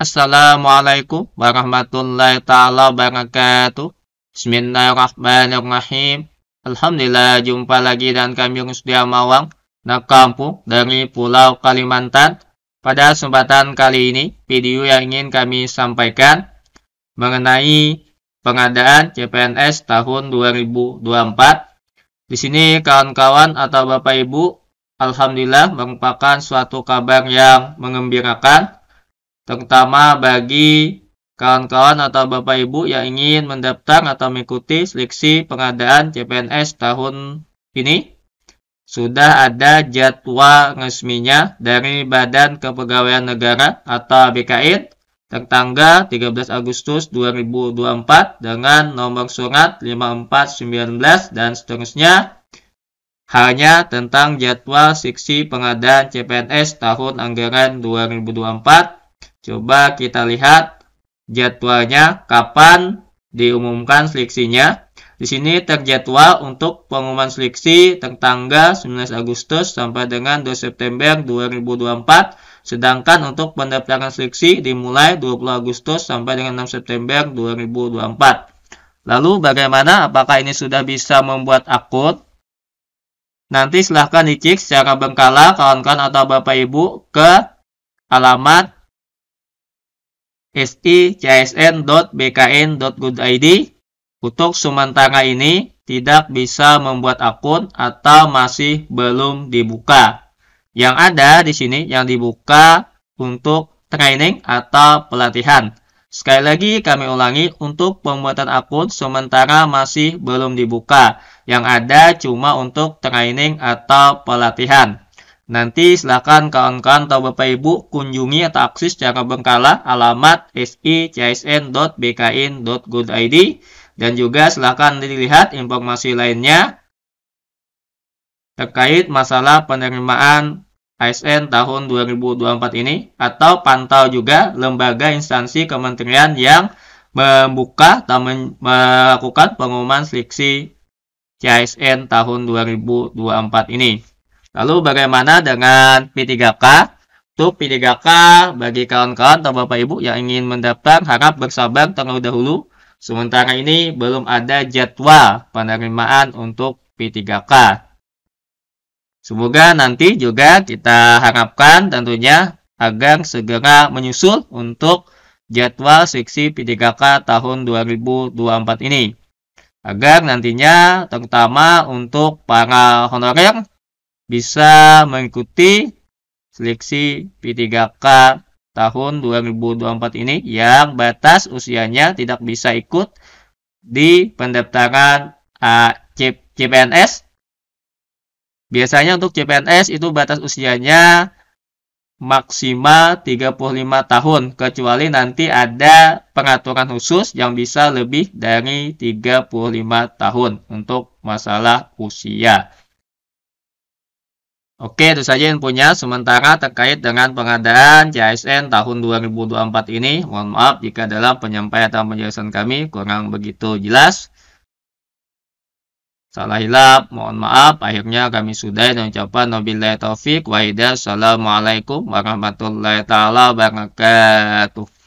Assalamualaikum warahmatullahi taala wabarakatuh. Bismillahirrahmanirrahim. Alhamdulillah jumpa lagi dan kami Rusdia Mawang, anak kampung dari Pulau Kalimantan. Pada kesempatan kali ini, video yang ingin kami sampaikan mengenai pengadaan CPNS tahun 2024. Di sini kawan-kawan atau Bapak Ibu, Alhamdulillah merupakan suatu kabar yang mengembirakan terutama bagi kawan-kawan atau Bapak Ibu yang ingin mendaftar atau mengikuti seleksi pengadaan CPNS tahun ini sudah ada jadwal resminya dari Badan Kepegawaian Negara atau BKN tertanggal 13 Agustus 2024 dengan nomor surat 5419 dan seterusnya hanya tentang jadwal seleksi pengadaan CPNS tahun anggaran 2024 Coba kita lihat jadwalnya kapan diumumkan seleksinya. Di sini terjadwal untuk pengumuman seleksi tertanggal 19 Agustus sampai dengan 2 September 2024, sedangkan untuk pendaftaran seleksi dimulai 20 Agustus sampai dengan 6 September 2024. Lalu bagaimana apakah ini sudah bisa membuat akut? Nanti silahkan dicek secara berkala kawan-kawan atau Bapak Ibu ke alamat si.csn.bkn.good.id untuk sementara ini tidak bisa membuat akun atau masih belum dibuka. Yang ada di sini yang dibuka untuk training atau pelatihan. Sekali lagi kami ulangi untuk pembuatan akun sementara masih belum dibuka. Yang ada cuma untuk training atau pelatihan. Nanti silahkan kawan-kawan atau Bapak Ibu kunjungi atau akses secara berkala alamat sicsn.bkin.go.id dan juga silahkan dilihat informasi lainnya terkait masalah penerimaan ASN tahun 2024 ini atau pantau juga lembaga instansi kementerian yang membuka atau melakukan pengumuman seleksi CSN tahun 2024 ini. Lalu bagaimana dengan P3K? Untuk P3K bagi kawan-kawan atau Bapak Ibu yang ingin mendaftar harap bersabar terlebih dahulu. Sementara ini belum ada jadwal penerimaan untuk P3K. Semoga nanti juga kita harapkan tentunya agar segera menyusul untuk jadwal seleksi P3K tahun 2024 ini. Agar nantinya terutama untuk para honorer bisa mengikuti seleksi P3K tahun 2024 ini yang batas usianya tidak bisa ikut di pendaftaran uh, CPNS. Biasanya untuk CPNS itu batas usianya maksimal 35 tahun kecuali nanti ada pengaturan khusus yang bisa lebih dari 35 tahun untuk masalah usia. Oke, itu saja yang punya. Sementara terkait dengan pengadaan CSN tahun 2024 ini, mohon maaf jika dalam penyampaian atau penjelasan kami kurang begitu jelas. Salah hilap, mohon maaf. Akhirnya kami sudah dan ucapan Nobilah Taufik. Assalamualaikum warahmatullahi taala wabarakatuh.